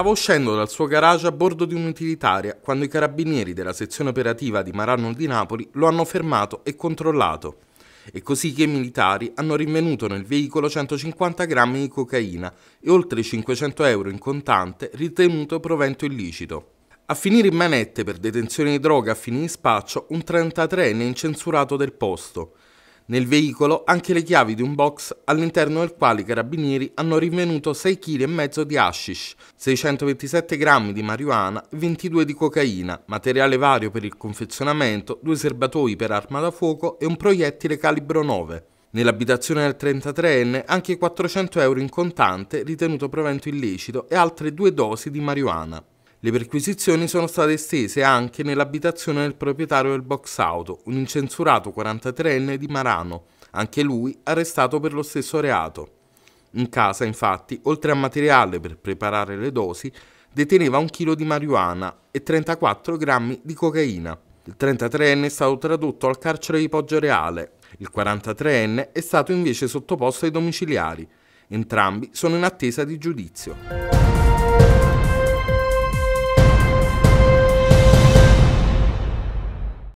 Stava uscendo dal suo garage a bordo di un'utilitaria quando i carabinieri della sezione operativa di Marano di Napoli lo hanno fermato e controllato. E così che i militari hanno rinvenuto nel veicolo 150 grammi di cocaina e oltre 500 euro in contante ritenuto provento illicito. A finire in manette per detenzione di droga a fini di spaccio un 33enne incensurato del posto, nel veicolo anche le chiavi di un box all'interno del quale i carabinieri hanno rinvenuto 6,5 kg di hashish, 627 g di marijuana, 22 di cocaina, materiale vario per il confezionamento, due serbatoi per arma da fuoco e un proiettile calibro 9. Nell'abitazione del 33enne anche 400 euro in contante, ritenuto provento illecito, e altre due dosi di marijuana. Le perquisizioni sono state estese anche nell'abitazione del proprietario del box auto, un incensurato 43enne di Marano, anche lui arrestato per lo stesso reato. In casa, infatti, oltre a materiale per preparare le dosi, deteneva un chilo di marijuana e 34 grammi di cocaina. Il 33enne è stato tradotto al carcere di Poggio Reale, il 43enne è stato invece sottoposto ai domiciliari. Entrambi sono in attesa di giudizio.